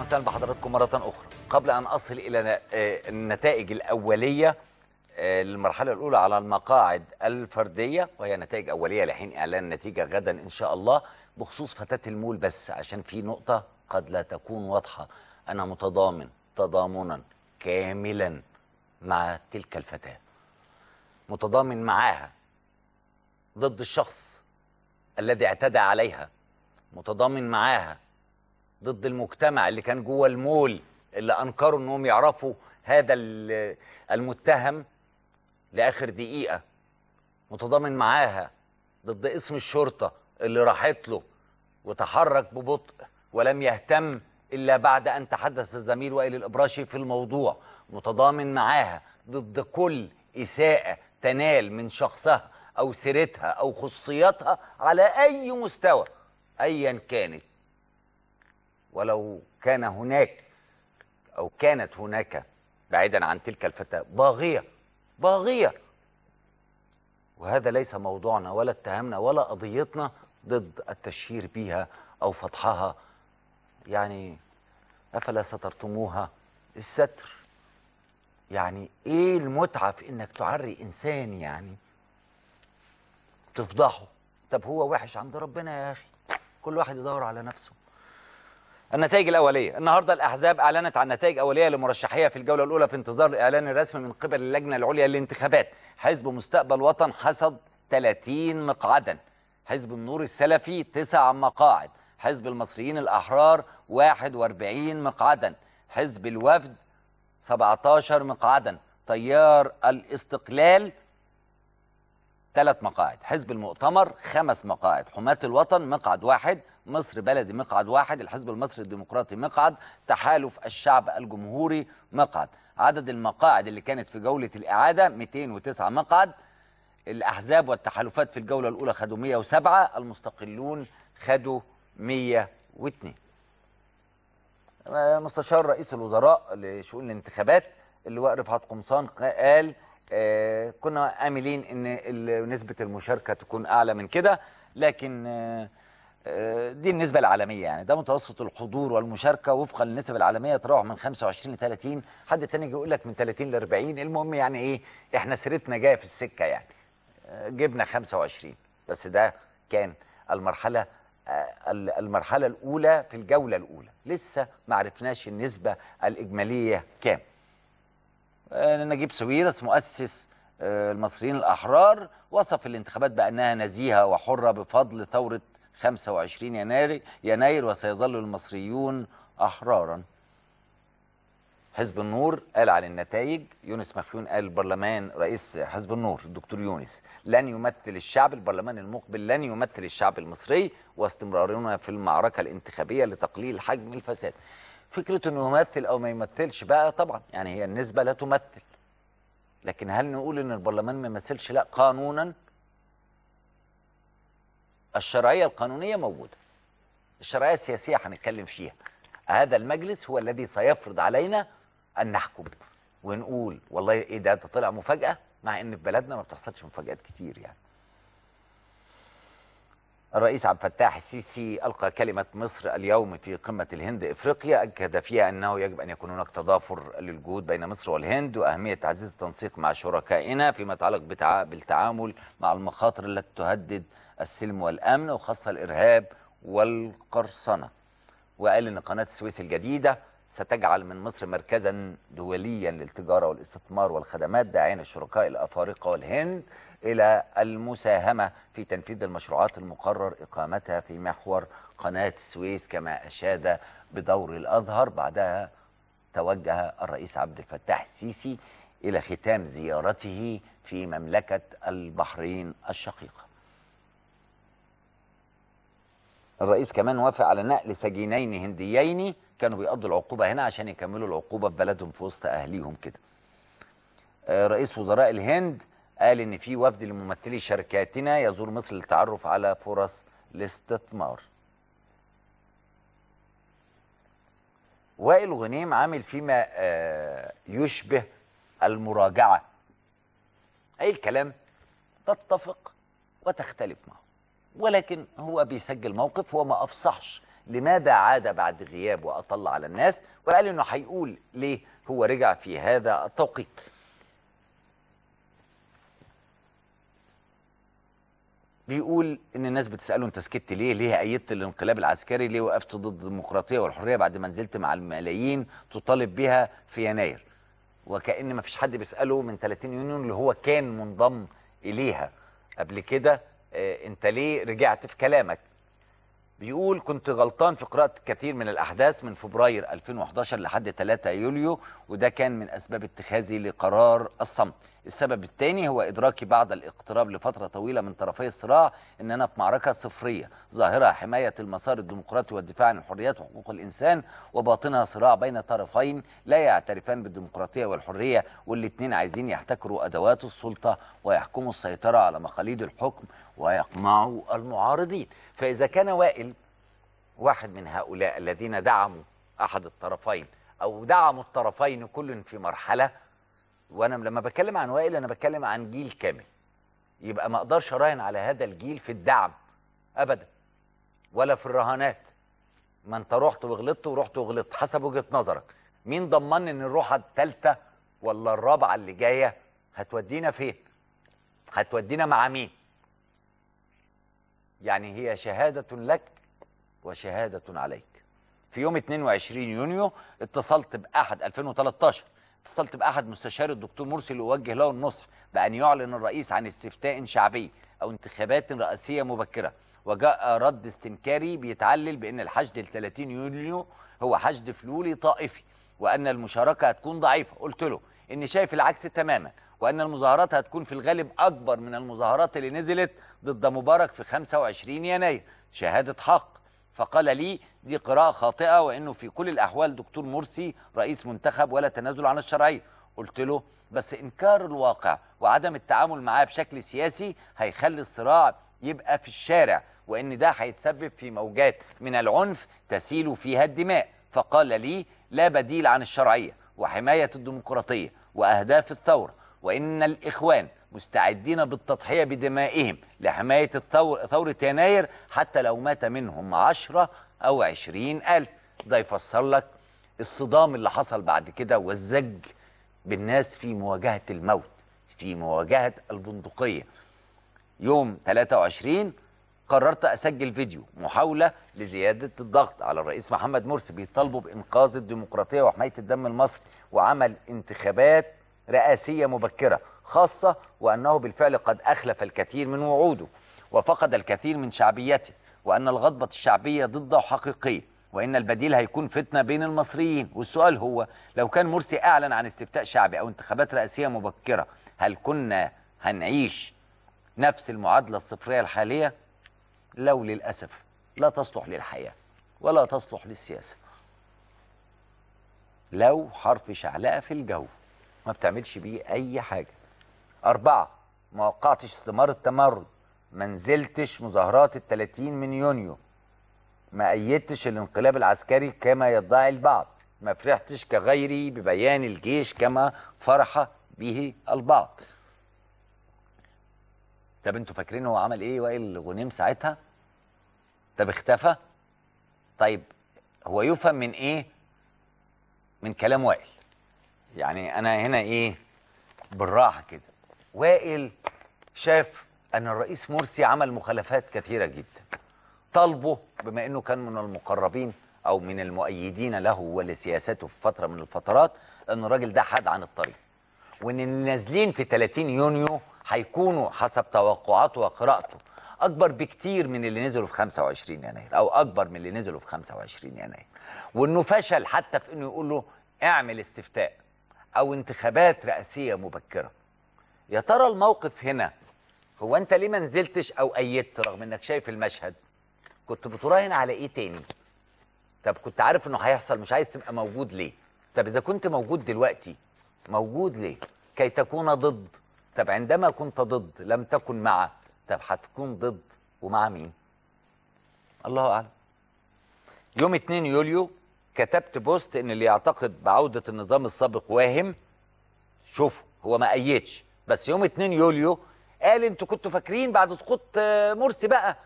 اهلا وسهلا بحضراتكم مره اخرى قبل ان اصل الى آه، النتائج الاوليه آه، للمرحله الاولى على المقاعد الفرديه وهي نتائج اوليه لحين اعلان النتيجه غدا ان شاء الله بخصوص فتاه المول بس عشان في نقطه قد لا تكون واضحه انا متضامن تضامنا كاملا مع تلك الفتاه متضامن معاها ضد الشخص الذي اعتدى عليها متضامن معاها ضد المجتمع اللي كان جوه المول اللي انكروا انهم يعرفوا هذا المتهم لاخر دقيقه متضامن معاها ضد اسم الشرطه اللي راحت له وتحرك ببطء ولم يهتم الا بعد ان تحدث الزميل وائل الابراشي في الموضوع متضامن معاها ضد كل اساءه تنال من شخصها او سيرتها او خصوصياتها على اي مستوى ايا كانت ولو كان هناك أو كانت هناك بعيدا عن تلك الفتاة باغية باغية وهذا ليس موضوعنا ولا اتهامنا ولا قضيتنا ضد التشهير بها أو فضحها يعني أفلا سترتموها الستر يعني إيه المتعة في إنك تعري إنسان يعني تفضحه طب هو وحش عند ربنا يا أخي كل واحد يدور على نفسه النتائج الأولية النهاردة الأحزاب أعلنت عن نتائج أولية لمرشحيها في الجولة الأولى في انتظار الإعلان الرسمي من قبل اللجنة العليا للانتخابات حزب مستقبل وطن حصد 30 مقعدا حزب النور السلفي 9 مقاعد حزب المصريين الأحرار 41 مقعدا حزب الوفد 17 مقعدا تيار الاستقلال 3 مقاعد حزب المؤتمر 5 مقاعد حماة الوطن مقعد واحد مصر بلدي مقعد واحد الحزب المصري الديمقراطي مقعد تحالف الشعب الجمهوري مقعد عدد المقاعد اللي كانت في جولة الإعادة 209 مقعد الأحزاب والتحالفات في الجولة الأولى خدوا 107 المستقلون خدوا 102 آه، مستشار رئيس الوزراء لشؤون الانتخابات اللواء رفعت قمصان قال آه، كنا آملين ان نسبة المشاركة تكون أعلى من كده لكن آه آه، دي النسبة العالمية يعني ده متوسط الحضور والمشاركة وفقا للنسب العالمية تراوح من 25 ل 30 حد تاني يجي يقول لك من 30 ل 40 المهم يعني ايه احنا سيرتنا جاية في السكة يعني آه، جبنا 25 بس ده كان المرحلة آه، المرحلة الأولى في الجولة الأولى لسه ما عرفناش النسبة الإجمالية كام نجيب سويرس مؤسس المصريين الأحرار وصف الانتخابات بأنها نزيهة وحرة بفضل ثورة 25 يناير يناير وسيظل المصريون أحرارا حزب النور قال عن النتائج يونس مخيون قال البرلمان رئيس حزب النور الدكتور يونس لن يمثل الشعب البرلمان المقبل لن يمثل الشعب المصري واستمرارنا في المعركة الانتخابية لتقليل حجم الفساد فكرة أنه يمثل أو ما يمثلش بقى طبعا يعني هي النسبة لا تمثل لكن هل نقول أن البرلمان ما يمثلش لا قانونا الشرعية القانونية موجودة الشرعية السياسية هنتكلم فيها هذا المجلس هو الذي سيفرض علينا أن نحكم ونقول والله إيه ده ده طلع مفاجأة مع إن في بلدنا ما بتحصلش مفاجآت كتير يعني الرئيس عبد الفتاح السيسي ألقى كلمة مصر اليوم في قمة الهند إفريقيا أكد فيها أنه يجب أن يكون هناك تضافر للجهود بين مصر والهند وأهمية تعزيز التنسيق مع شركائنا فيما يتعلق بالتعامل مع المخاطر التي تهدد السلم والأمن وخاصة الإرهاب والقرصنة وقال إن قناة السويس الجديدة ستجعل من مصر مركزا دوليا للتجارة والاستثمار والخدمات داعين الشركاء الأفارقة والهند إلى المساهمة في تنفيذ المشروعات المقرر إقامتها في محور قناة السويس كما أشاد بدور الأزهر بعدها توجه الرئيس عبد الفتاح السيسي إلى ختام زيارته في مملكة البحرين الشقيقة الرئيس كمان وافق على نقل سجينين هنديين كانوا بيقضوا العقوبة هنا عشان يكملوا العقوبة في بلدهم في وسط أهليهم كده آه، رئيس وزراء الهند قال إن في وفد لممثلي شركاتنا يزور مصر للتعرف على فرص الاستثمار وائل غنيم عامل فيما آه، يشبه المراجعة أي الكلام تتفق وتختلف معه ولكن هو بيسجل موقف هو ما افصحش لماذا عاد بعد غياب واطل على الناس وقال انه هيقول ليه هو رجع في هذا التوقيت بيقول ان الناس بتساله انت سكت ليه؟ ليه ايدت الانقلاب العسكري؟ ليه وقفت ضد الديمقراطيه والحريه بعد ما نزلت مع الملايين تطالب بها في يناير؟ وكان ما فيش حد بيساله من 30 يونيو اللي هو كان منضم اليها قبل كده آه، انت ليه رجعت في كلامك بيقول كنت غلطان في قراءة كثير من الأحداث من فبراير 2011 لحد 3 يوليو وده كان من أسباب اتخاذي لقرار الصمت السبب الثاني هو إدراكي بعد الاقتراب لفترة طويلة من طرفي الصراع أننا في معركة صفرية ظاهرها حماية المسار الديمقراطي والدفاع عن الحريات وحقوق الإنسان وباطنها صراع بين طرفين لا يعترفان بالديمقراطية والحرية والاثنين عايزين يحتكروا أدوات السلطة ويحكموا السيطرة على مقاليد الحكم ويقمعوا المعارضين فإذا كان وائل واحد من هؤلاء الذين دعموا أحد الطرفين أو دعموا الطرفين كل في مرحلة وانا لما بتكلم عن وائل انا بتكلم عن جيل كامل يبقى ما اقدرش اراهن على هذا الجيل في الدعم ابدا ولا في الرهانات ما انت رحت وغلطت ورحت وغلطت حسب وجهه نظرك مين ضمن ان الروحه الثالثه ولا الرابعه اللي جايه هتودينا فين هتودينا مع مين يعني هي شهاده لك وشهاده عليك في يوم 22 يونيو اتصلت باحد 2013 اتصلت باحد مستشاري الدكتور مرسي لأوجه له النصح بأن يعلن الرئيس عن استفتاء شعبي أو انتخابات رئاسية مبكرة وجاء رد استنكاري بيتعلل بأن الحشد ال 30 يونيو هو حشد فلولي طائفي وأن المشاركة هتكون ضعيفة قلت له إني شايف العكس تماما وأن المظاهرات هتكون في الغالب أكبر من المظاهرات اللي نزلت ضد مبارك في 25 يناير شهادة حق فقال لي دي قراءة خاطئة وإنه في كل الأحوال دكتور مرسي رئيس منتخب ولا تنازل عن الشرعية قلت له بس إنكار الواقع وعدم التعامل معاه بشكل سياسي هيخلي الصراع يبقى في الشارع وإن ده هيتسبب في موجات من العنف تسيل فيها الدماء فقال لي لا بديل عن الشرعية وحماية الديمقراطية وأهداف الثورة وإن الإخوان مستعدين بالتضحية بدمائهم لحماية ثورة يناير حتى لو مات منهم عشرة أو عشرين ألف ده يفسر لك الصدام اللي حصل بعد كده والزج بالناس في مواجهة الموت في مواجهة البندقية يوم 23 قررت أسجل فيديو محاولة لزيادة الضغط على الرئيس محمد مرسي بيطالبوا بإنقاذ الديمقراطية وحماية الدم المصري وعمل انتخابات رئاسية مبكرة خاصة وأنه بالفعل قد أخلف الكثير من وعوده وفقد الكثير من شعبيته وأن الغضبة الشعبية ضده حقيقية وإن البديل هيكون فتنة بين المصريين والسؤال هو لو كان مرسي أعلن عن استفتاء شعبي أو انتخابات رئاسية مبكرة هل كنا هنعيش نفس المعادلة الصفرية الحالية؟ لو للأسف لا تصلح للحياة ولا تصلح للسياسة لو حرف شعلاء في الجو ما بتعملش بيه اي حاجه اربعه ما وقعتش استمار التمرد ما نزلتش مظاهرات ال 30 من يونيو ما أيدتش الانقلاب العسكري كما يدعي البعض ما فرحتش كغيري ببيان الجيش كما فرح به البعض طب انتوا فاكرين هو عمل ايه وائل غنيم ساعتها طب اختفى طيب هو يفهم من ايه من كلام وائل يعني انا هنا ايه بالراحه كده وائل شاف ان الرئيس مرسي عمل مخالفات كثيره جدا طالبه بما انه كان من المقربين او من المؤيدين له ولسياسته في فتره من الفترات ان الراجل ده حاد عن الطريق وان النازلين في 30 يونيو هيكونوا حسب توقعاته وقراءته اكبر بكتير من اللي نزلوا في 25 يناير او اكبر من اللي نزلوا في 25 يناير وانه فشل حتى في انه يقول له اعمل استفتاء أو انتخابات رئاسية مبكرة يا ترى الموقف هنا هو أنت ليه ما نزلتش أو أيدت رغم أنك شايف المشهد كنت بتراهن على إيه تاني طب كنت عارف أنه هيحصل مش عايز تبقى موجود ليه طب إذا كنت موجود دلوقتي موجود ليه كي تكون ضد طب عندما كنت ضد لم تكن مع طب هتكون ضد ومع مين الله أعلم يوم 2 يوليو كتبت بوست ان اللي يعتقد بعوده النظام السابق واهم شوف هو ما ايدش بس يوم 2 يوليو قال انتوا كنتوا فاكرين بعد سقوط آه، مرسي بقى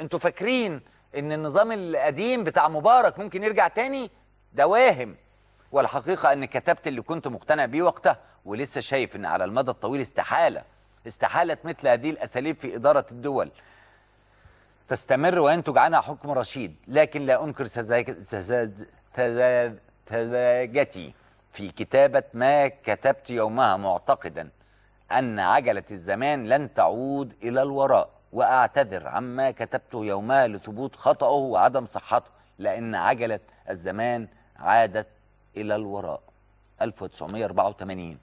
انتوا فاكرين ان النظام القديم بتاع مبارك ممكن يرجع تاني ده واهم والحقيقه ان كتبت اللي كنت مقتنع بيه وقتها ولسه شايف ان على المدى الطويل استحاله استحاله مثل هذه الاساليب في اداره الدول تستمر وينتج عنها حكم رشيد لكن لا انكر تزاجتي في كتابة ما كتبت يومها معتقدا أن عجلة الزمان لن تعود إلى الوراء وأعتذر عما كتبته يومها لثبوت خطأه وعدم صحته لأن عجلة الزمان عادت إلى الوراء 1984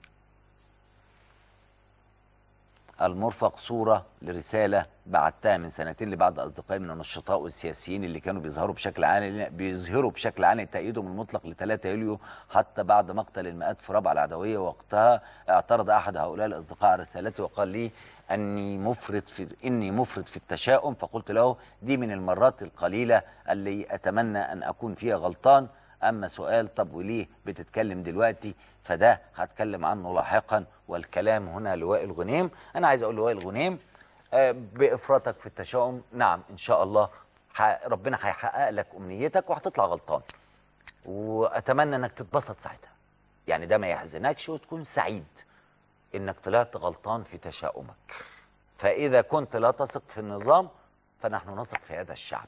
المرفق صورة لرسالة بعتها من سنتين لبعض أصدقائي من النشطاء والسياسيين اللي كانوا بيظهروا بشكل عام بيظهروا بشكل عام تأييدهم المطلق ل 3 يوليو حتى بعد مقتل المئات في رابعه العدوية وقتها اعترض أحد هؤلاء الأصدقاء على رسالتي وقال لي أني مفرط في إني مفرط في التشاؤم فقلت له دي من المرات القليلة اللي أتمنى أن أكون فيها غلطان أما سؤال طب وليه بتتكلم دلوقتي فده هتكلم عنه لاحقا والكلام هنا لواء الغنيم أنا عايز أقول لواء الغنيم آه، بإفراطك في التشاؤم نعم إن شاء الله ربنا هيحقق لك أمنيتك وهتطلع غلطان وأتمنى أنك تتبسط ساعتها يعني ده ما يحزنكش وتكون سعيد انك طلعت غلطان في تشاؤمك فاذا كنت لا تثق في النظام فنحن نثق في هذا الشعب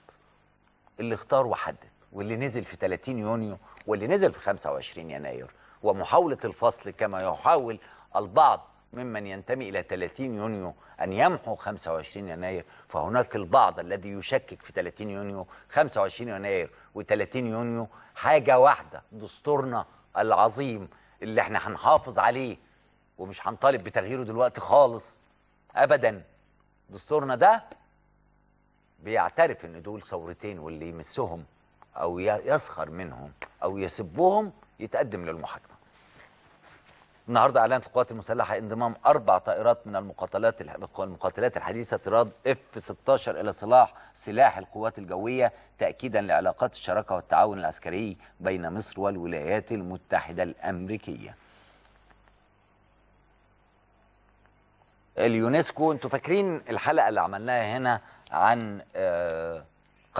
اللي اختار وحدد واللي نزل في 30 يونيو واللي نزل في 25 يناير ومحاولة الفصل كما يحاول البعض ممن ينتمي إلى 30 يونيو أن يمحو 25 يناير فهناك البعض الذي يشكك في 30 يونيو 25 يناير و30 يونيو حاجة واحدة دستورنا العظيم اللي احنا هنحافظ عليه ومش هنطالب بتغييره دلوقتي خالص أبدا دستورنا ده بيعترف ان دول ثورتين واللي يمسهم أو يسخر منهم أو يسبهم يتقدم للمحاكمة النهاردة أعلنت القوات المسلحة انضمام أربع طائرات من المقاتلات المقاتلات الحديثة طراد اف 16 إلى صلاح سلاح القوات الجوية تأكيدا لعلاقات الشراكة والتعاون العسكري بين مصر والولايات المتحدة الأمريكية. اليونسكو انتوا فاكرين الحلقة اللي عملناها هنا عن آه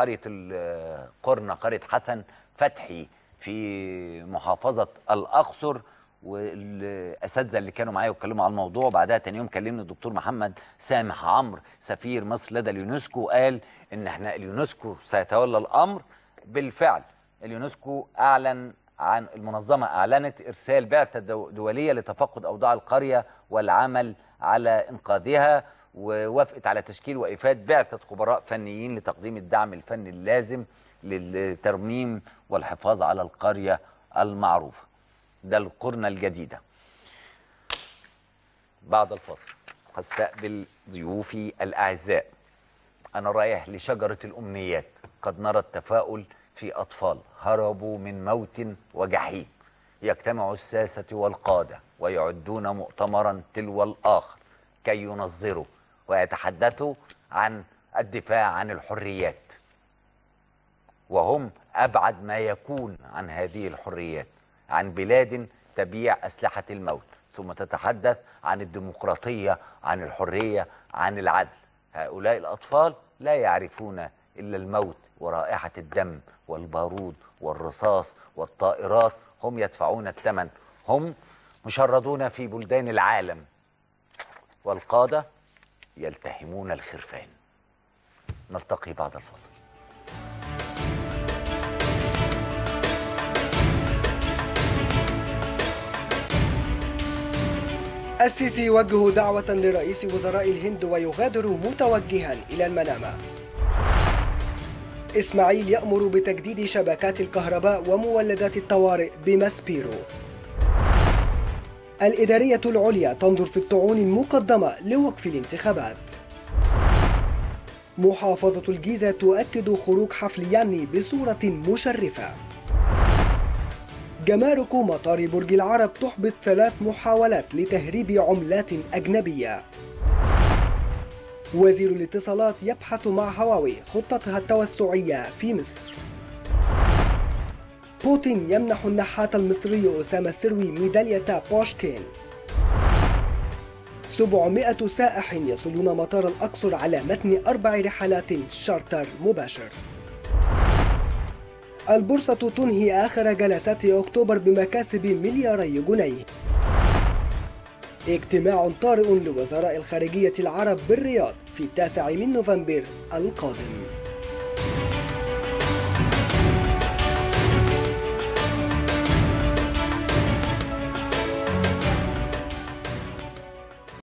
قرية القرنة قرية حسن فتحي في محافظة الأقصر والاساتذه اللي كانوا معايا واتكلموا على الموضوع بعدها تاني يوم كلمني الدكتور محمد سامح عمرو سفير مصر لدى اليونسكو قال ان احنا اليونسكو سيتولى الامر بالفعل اليونسكو اعلن عن المنظمه اعلنت ارسال بعثه دوليه لتفقد اوضاع القريه والعمل على انقاذها ووافقت على تشكيل وإفاد بعثة خبراء فنيين لتقديم الدعم الفني اللازم للترميم والحفاظ على القرية المعروفة ده القرنة الجديدة بعد الفاصل هستقبل ضيوفي الأعزاء أنا رايح لشجرة الأمنيات قد نرى التفاؤل في أطفال هربوا من موت وجحيم يجتمع الساسة والقادة ويعدون مؤتمرا تلو الآخر كي ينظروا ويتحدثوا عن الدفاع عن الحريات وهم أبعد ما يكون عن هذه الحريات عن بلاد تبيع أسلحة الموت ثم تتحدث عن الديمقراطية عن الحرية عن العدل هؤلاء الأطفال لا يعرفون إلا الموت ورائحة الدم والبارود والرصاص والطائرات هم يدفعون الثمن هم مشردون في بلدان العالم والقادة يلتهمون الخرفان نلتقي بعد الفصل السيسي يوجه دعوة لرئيس وزراء الهند ويغادر متوجها إلى المنامة إسماعيل يأمر بتجديد شبكات الكهرباء ومولدات الطوارئ بمسبيرو الإدارية العليا تنظر في الطعون المقدمة لوقف الانتخابات محافظة الجيزة تؤكد خروج حفل يعني بصورة مشرفة جمارك مطار برج العرب تحبط ثلاث محاولات لتهريب عملات أجنبية وزير الاتصالات يبحث مع هواوي خطتها التوسعية في مصر بوتين يمنح النحات المصري أسامة السروي ميدالية بوشكين 700 سائح يصلون مطار الأقصر على متن أربع رحلات شارتر مباشر البورصة تنهي آخر جلسات أكتوبر بمكاسب ملياري جنيه اجتماع طارئ لوزراء الخارجية العرب بالرياض في التاسع من نوفمبر القادم